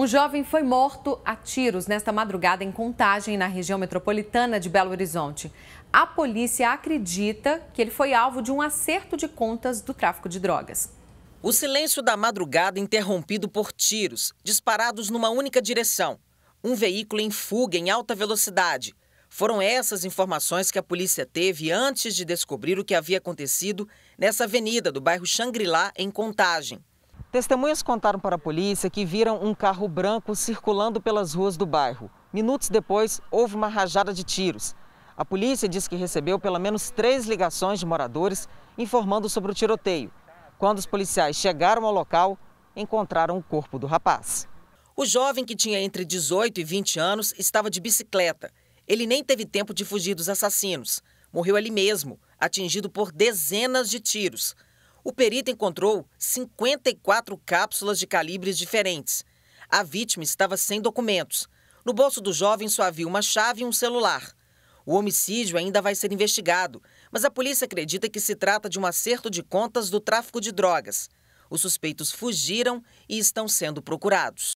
Um jovem foi morto a tiros nesta madrugada em Contagem, na região metropolitana de Belo Horizonte. A polícia acredita que ele foi alvo de um acerto de contas do tráfico de drogas. O silêncio da madrugada interrompido por tiros, disparados numa única direção. Um veículo em fuga em alta velocidade. Foram essas informações que a polícia teve antes de descobrir o que havia acontecido nessa avenida do bairro Xangri-Lá, em Contagem. Testemunhas contaram para a polícia que viram um carro branco circulando pelas ruas do bairro. Minutos depois, houve uma rajada de tiros. A polícia diz que recebeu pelo menos três ligações de moradores informando sobre o tiroteio. Quando os policiais chegaram ao local, encontraram o corpo do rapaz. O jovem, que tinha entre 18 e 20 anos, estava de bicicleta. Ele nem teve tempo de fugir dos assassinos. Morreu ali mesmo, atingido por dezenas de tiros. O perito encontrou 54 cápsulas de calibres diferentes. A vítima estava sem documentos. No bolso do jovem só havia uma chave e um celular. O homicídio ainda vai ser investigado, mas a polícia acredita que se trata de um acerto de contas do tráfico de drogas. Os suspeitos fugiram e estão sendo procurados.